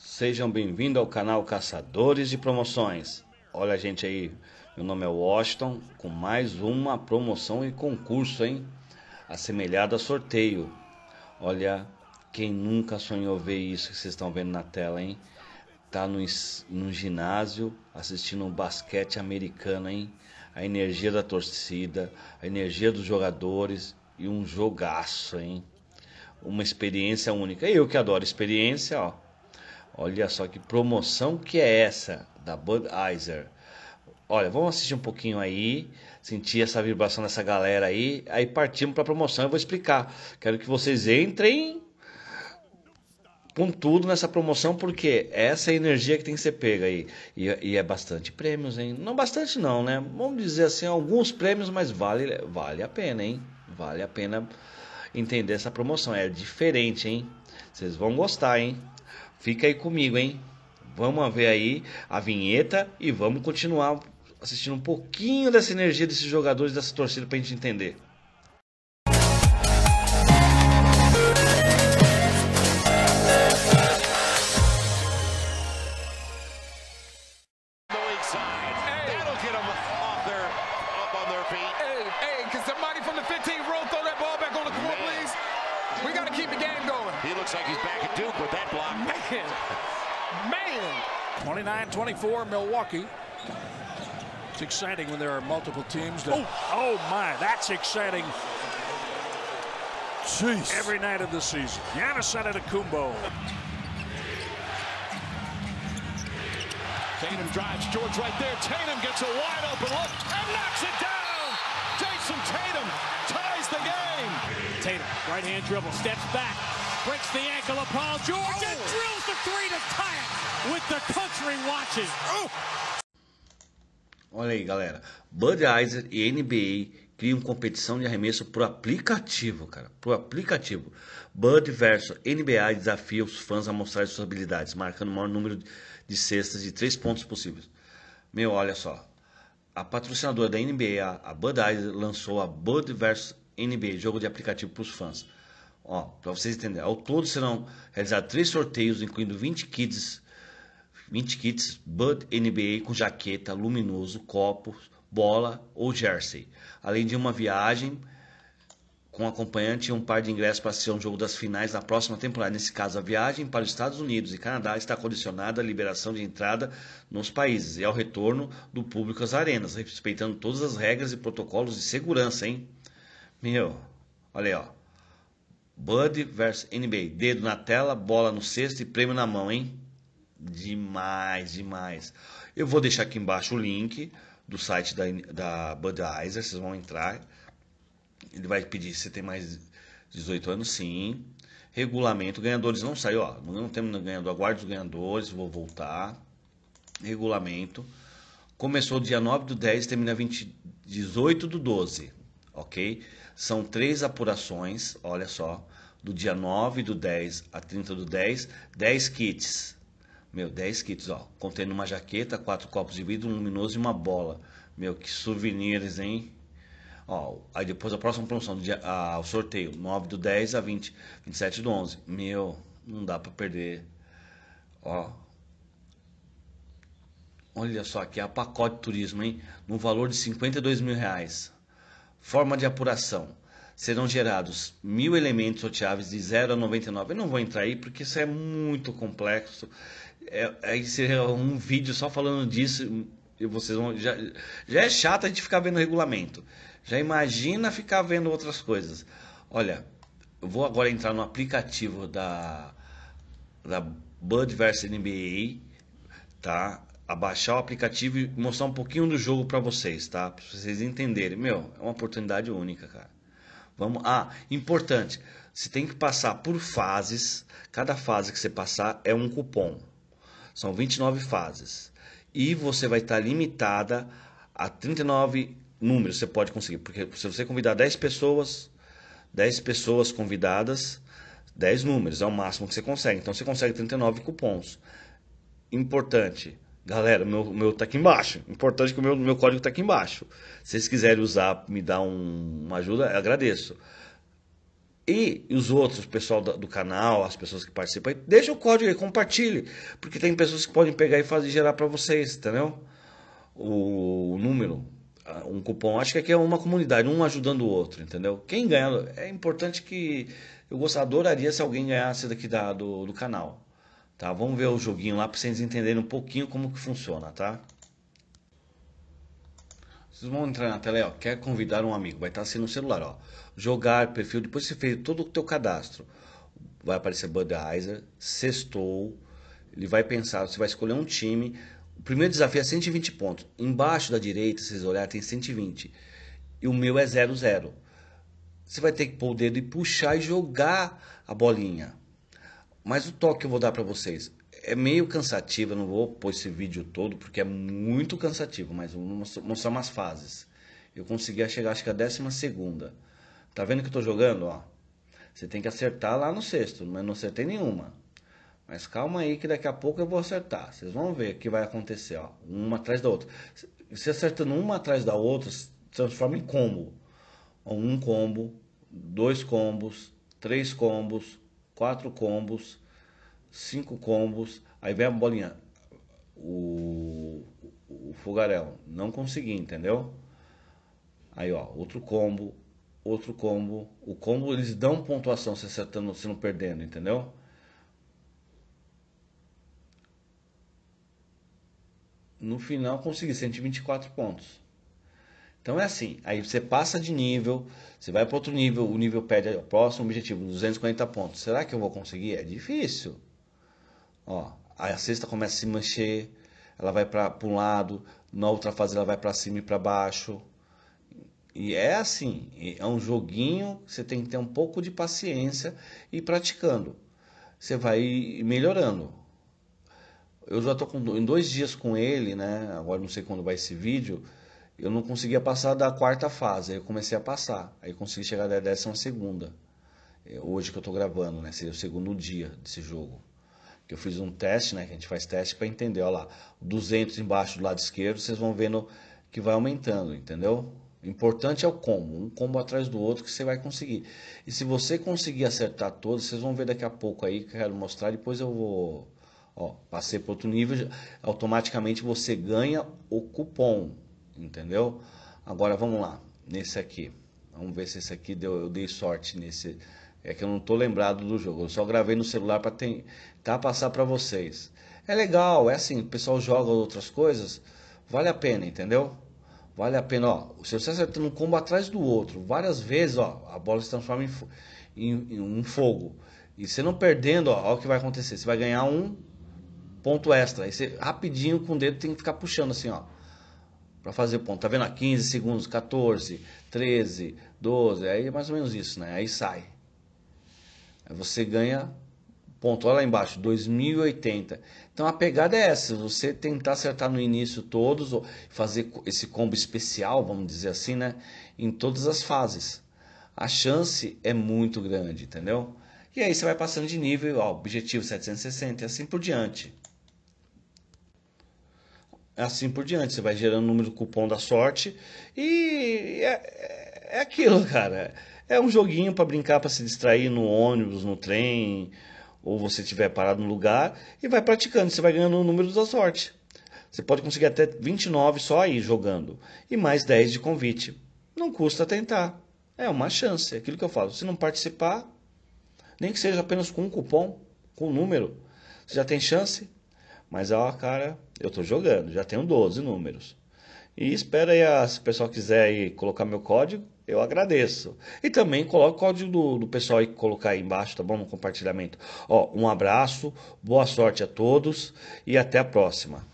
Sejam bem-vindos ao canal Caçadores de Promoções. Olha a gente aí, meu nome é Washington, com mais uma promoção e concurso, hein? Assemelhado a sorteio. Olha, quem nunca sonhou ver isso que vocês estão vendo na tela, hein? Tá no, no ginásio assistindo um basquete americano, hein? A energia da torcida, a energia dos jogadores e um jogaço, hein? Uma experiência única. Eu que adoro experiência, ó Olha só que promoção que é essa da Budweiser. Olha, vamos assistir um pouquinho aí, sentir essa vibração dessa galera aí, aí partimos para a promoção, eu vou explicar. Quero que vocês entrem com tudo nessa promoção, porque essa é a energia que tem que ser pega aí. E, e, é bastante prêmios, hein? Não bastante não, né? Vamos dizer assim, alguns prêmios, mas vale, vale a pena, hein? Vale a pena entender essa promoção. É diferente, hein? Vocês vão gostar, hein? Fica aí comigo, hein? Vamos ver aí a vinheta e vamos continuar assistindo um pouquinho dessa energia desses jogadores, dessa torcida, pra gente entender. looks like he's back at Duke with that block. Man, man. 29-24 Milwaukee. It's exciting when there are multiple teams. That, oh. oh, my, that's exciting. Jeez. Every night of the season. Giannis Antetokounmpo. Tatum drives George right there. Tatum gets a wide open look and knocks it down. Jason Tatum ties the game. Tatum, right hand dribble, steps back, breaks the ankle of Paul George oh. and drills the three to tie it with the country watching. Oh. Olha aí, galera. Budweiser e NBA criam competição de arremesso por aplicativo, cara. Por aplicativo. Bud versus NBA desafia os fãs a mostrar suas habilidades, marcando o maior número de cestas de três pontos possíveis. Meu, olha só. A patrocinadora da NBA, a Budweiser, lançou a Bud versus NBA, jogo de aplicativo para os fãs. Ó, para vocês entenderem, ao todo serão realizados três sorteios, incluindo 20 kits, 20 kits Bud NBA com jaqueta, luminoso, copos, bola ou jersey, além de uma viagem com acompanhante e um par de ingressos para assistir um jogo das finais na próxima temporada. Nesse caso, a viagem para os Estados Unidos e Canadá está condicionada à liberação de entrada nos países e ao retorno do público às arenas, respeitando todas as regras e protocolos de segurança, hein? Meu, olha aí, ó. Bud versus NBA. Dedo na tela, bola no cesto e prêmio na mão, hein? Demais, demais. Eu vou deixar aqui embaixo o link do site da, da Budweiser. Vocês vão entrar. Ele vai pedir se tem mais 18 anos, sim. Regulamento, ganhadores não saiu, ó. Não temos ganhador, aguarde os ganhadores, vou voltar. Regulamento. Começou dia 9 do 10, termina 20, 18 do 12 ok? São três apurações, olha só, do dia 9 do 10 a 30 do 10, 10 kits. Meu, 10 kits, ó, contendo uma jaqueta, quatro copos de vidro, um luminoso e uma bola. Meu, que souvenirs, hein? Ó, aí depois a próxima promoção, do dia, ah, o sorteio, 9 do 10 a 20, 27 do 11. Meu, não dá pra perder. Ó, Olha só, aqui é a pacote turismo, hein? No valor de 52 mil reais. Forma de apuração. Serão gerados mil elementos sorteáveis de 0 a 99. Eu não vou entrar aí porque isso é muito complexo. É, aí seria um vídeo só falando disso. E vocês vão, já, já é chato a gente ficar vendo regulamento. Já imagina ficar vendo outras coisas. Olha, eu vou agora entrar no aplicativo da, da Bud vs NBA, tá? abaixar baixar o aplicativo e mostrar um pouquinho do jogo para vocês, tá? Para vocês entenderem. Meu, é uma oportunidade única, cara. Vamos. Ah, importante. Você tem que passar por fases. Cada fase que você passar é um cupom. São 29 fases. E você vai estar tá limitada a 39 números. Você pode conseguir. Porque se você convidar 10 pessoas, 10 pessoas convidadas, 10 números. É o máximo que você consegue. Então você consegue 39 cupons. Importante Galera, meu, meu tá aqui embaixo. Importante que o meu, meu código tá aqui embaixo. Se vocês quiserem usar, me dar um, uma ajuda, agradeço. E, e os outros, o pessoal do, do, canal, as pessoas que participam, deixa o código aí, compartilhe. Porque tem pessoas que podem pegar e fazer gerar para vocês, entendeu? O, o, número, um cupom. Acho que aqui é uma comunidade, um ajudando o outro, entendeu? Quem ganha, é importante que. Eu gostaria, adoraria se alguém ganhasse daqui da, do, do canal Tá? Vamos ver o joguinho lá para vocês entenderem um pouquinho como que funciona, tá? Vocês vão entrar na tela, ó, quer convidar um amigo, vai estar tá assim no celular, ó. Jogar, perfil, depois você fez todo o teu cadastro. Vai aparecer Budweiser, sextou, ele vai pensar, você vai escolher um time. O primeiro desafio é 120 pontos. Embaixo da direita, se vocês olharem, tem 120. E o meu é 00. Você vai ter que pôr o dedo e puxar e jogar a bolinha. Mas o toque que eu vou dar para vocês é meio cansativo, eu não vou pôr esse vídeo todo porque é muito cansativo, mas vou mostrar umas fases. Eu consegui chegar acho que a décima segunda. Tá vendo que eu tô jogando, ó? Você tem que acertar lá no sexto, mas não acertei nenhuma. Mas calma aí que daqui a pouco eu vou acertar. Vocês vão ver o que vai acontecer, ó. Uma atrás da outra. Se acertando uma atrás da outra, se transforma em combo. Um combo, dois combos, três combos, quatro combos, cinco combos, aí vem a bolinha. O, o, fogarel não consegui, entendeu? Aí, ó, outro combo, outro combo. O combo eles dão pontuação se acertando, se não perdendo, entendeu? No final consegui 124 pontos. Então é assim, aí você passa de nível, você vai para outro nível, o nível pede o próximo objetivo, 240 pontos. Será que eu vou conseguir? É difícil. Ó, aí a cesta começa a se mexer, ela vai para um lado, na outra fase ela vai para cima e para baixo. E é assim, é um joguinho, você tem que ter um pouco de paciência e ir praticando. Você vai melhorando. Eu já estou em dois dias com ele, né? Agora não sei quando vai esse vídeo eu não conseguia passar da quarta fase, aí eu comecei a passar, aí consegui chegar da décima segunda, é, hoje que eu tô gravando, né, seria o segundo dia desse jogo, que eu fiz um teste, né, que a gente faz teste para entender, olha lá, 200 embaixo do lado esquerdo, vocês vão vendo que vai aumentando, entendeu? O importante é o combo, um combo atrás do outro que você vai conseguir. E se você conseguir acertar todos, vocês vão ver daqui a pouco aí que eu quero mostrar, depois eu vou... Ó, passei para outro nível, automaticamente você ganha o cupom, entendeu? Agora vamos lá, nesse aqui. Vamos ver se esse aqui deu, eu dei sorte nesse. É que eu não tô lembrado do jogo, eu só gravei no celular para tentar tá, passar para vocês. É legal, é assim, o pessoal joga outras coisas, vale a pena, entendeu? Vale a pena, ó. Se você acertando um combo atrás do outro, várias vezes, ó, a bola se transforma em, em, em um fogo. E você não perdendo, ó, ó, o que vai acontecer. Você vai ganhar um ponto extra. Aí você rapidinho com o dedo tem que ficar puxando assim, ó para fazer o ponto. Tá vendo? a 15 segundos, 14, 13, 12, aí é mais ou menos isso, né? Aí sai. Aí você ganha ponto. Olha lá embaixo, 2080. Então a pegada é essa, você tentar acertar no início todos, fazer esse combo especial, vamos dizer assim, né? Em todas as fases. A chance é muito grande, entendeu? E aí você vai passando de nível, ó, objetivo 760 e assim por diante. É assim por diante. Você vai gerando o número do cupom da sorte e é, é, é aquilo, cara. É um joguinho para brincar, para se distrair no ônibus, no trem, ou você estiver parado no lugar e vai praticando. Você vai ganhando o número da sorte. Você pode conseguir até 29 só aí jogando e mais 10 de convite. Não custa tentar. É uma chance. É aquilo que eu falo. Se não participar, nem que seja apenas com um cupom, com um número, você já tem chance. Mas ó, cara, eu estou jogando, já tenho 12 números. E espera aí, ah, se o pessoal quiser aí colocar meu código, eu agradeço. E também coloca o código do, do pessoal aí colocar aí embaixo, tá bom? No compartilhamento. Ó, um abraço, boa sorte a todos e até a próxima.